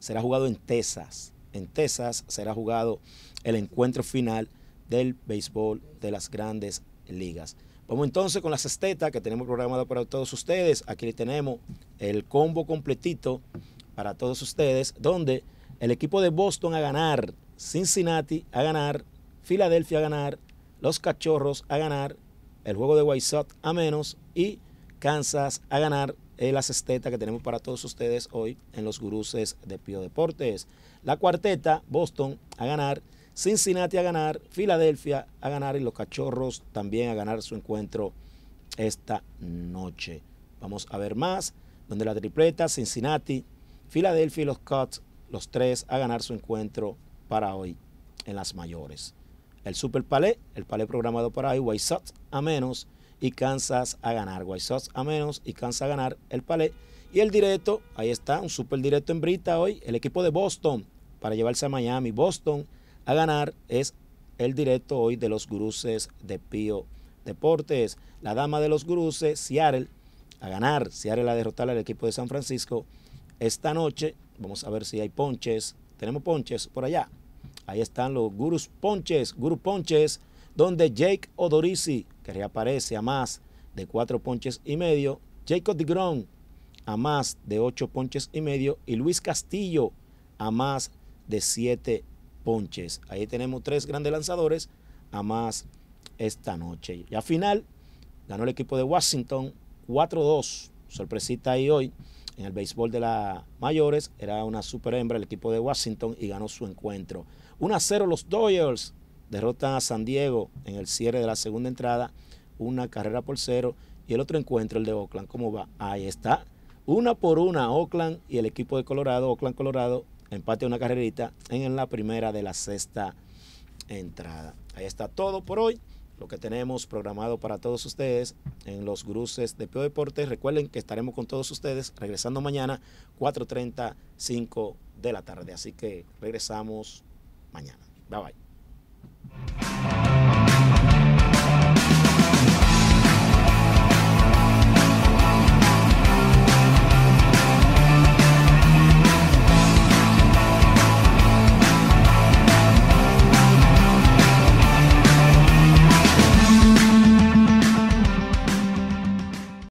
será jugado en Texas. En Texas será jugado el encuentro final del béisbol de las grandes ligas. Vamos entonces con la estetas que tenemos programada para todos ustedes. Aquí tenemos el combo completito para todos ustedes, donde el equipo de Boston a ganar, Cincinnati a ganar, Filadelfia a ganar, los Cachorros a ganar, el juego de White Sox a menos y Kansas a ganar, la sexteta que tenemos para todos ustedes hoy en los guruses de Pío Deportes. La cuarteta, Boston a ganar, Cincinnati a ganar, Filadelfia a ganar y los cachorros también a ganar su encuentro esta noche. Vamos a ver más, donde la tripleta, Cincinnati, Filadelfia y los Cubs, los tres a ganar su encuentro para hoy en las mayores. El Super Palé, el Palé programado para hoy, White a menos, y Kansas a ganar. White Sox a menos y Kansas a ganar el palet Y el directo, ahí está, un super directo en Brita hoy. El equipo de Boston para llevarse a Miami. Boston a ganar es el directo hoy de los Gruces de Pío Deportes. La dama de los Gruces, Seattle, a ganar. Seattle a derrotar al equipo de San Francisco. Esta noche, vamos a ver si hay ponches. Tenemos ponches por allá. Ahí están los Gurus Ponches, Gurus Ponches, donde Jake Odorisi reaparece a más de cuatro ponches y medio, Jacob de a más de ocho ponches y medio y Luis Castillo a más de siete ponches. Ahí tenemos tres grandes lanzadores a más esta noche. Y al final ganó el equipo de Washington 4-2. Sorpresita ahí hoy en el béisbol de las mayores. Era una super hembra el equipo de Washington y ganó su encuentro. 1-0 los Dodgers derrotan a San Diego en el cierre de la segunda entrada, una carrera por cero, y el otro encuentro, el de Oakland, ¿cómo va? Ahí está, una por una Oakland y el equipo de Colorado, Oakland Colorado, empate una carrerita en la primera de la sexta entrada. Ahí está todo por hoy lo que tenemos programado para todos ustedes en los cruces de Pio Deportes. Recuerden que estaremos con todos ustedes regresando mañana 4.35 de la tarde. Así que regresamos mañana. Bye bye.